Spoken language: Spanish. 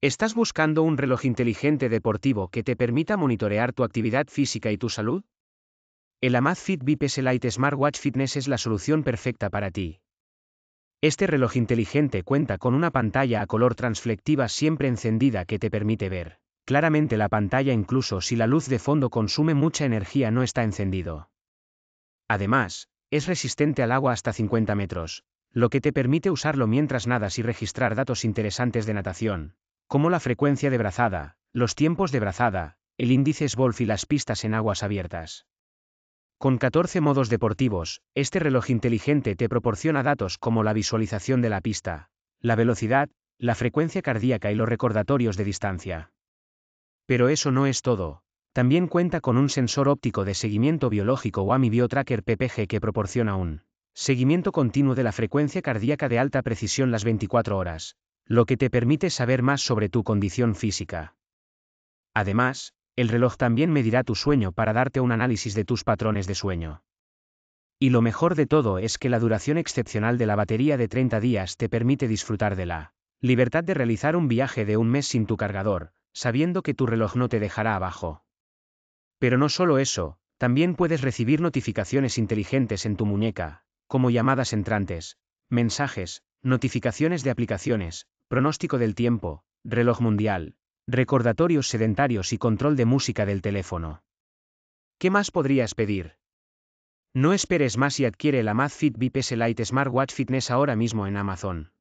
¿Estás buscando un reloj inteligente deportivo que te permita monitorear tu actividad física y tu salud? El Amazfit VPS Lite Smartwatch Fitness es la solución perfecta para ti. Este reloj inteligente cuenta con una pantalla a color transflectiva siempre encendida que te permite ver claramente la pantalla incluso si la luz de fondo consume mucha energía no está encendido. Además, es resistente al agua hasta 50 metros, lo que te permite usarlo mientras nadas y registrar datos interesantes de natación, como la frecuencia de brazada, los tiempos de brazada, el índice Svolf y las pistas en aguas abiertas. Con 14 modos deportivos, este reloj inteligente te proporciona datos como la visualización de la pista, la velocidad, la frecuencia cardíaca y los recordatorios de distancia. Pero eso no es todo. También cuenta con un sensor óptico de seguimiento biológico o BioTracker PPG que proporciona un seguimiento continuo de la frecuencia cardíaca de alta precisión las 24 horas, lo que te permite saber más sobre tu condición física. Además, el reloj también medirá tu sueño para darte un análisis de tus patrones de sueño. Y lo mejor de todo es que la duración excepcional de la batería de 30 días te permite disfrutar de la libertad de realizar un viaje de un mes sin tu cargador, sabiendo que tu reloj no te dejará abajo. Pero no solo eso, también puedes recibir notificaciones inteligentes en tu muñeca, como llamadas entrantes, mensajes, Notificaciones de aplicaciones, pronóstico del tiempo, reloj mundial, recordatorios sedentarios y control de música del teléfono. ¿Qué más podrías pedir? No esperes más y adquiere la Amazfit Bip Lite Smartwatch Fitness ahora mismo en Amazon.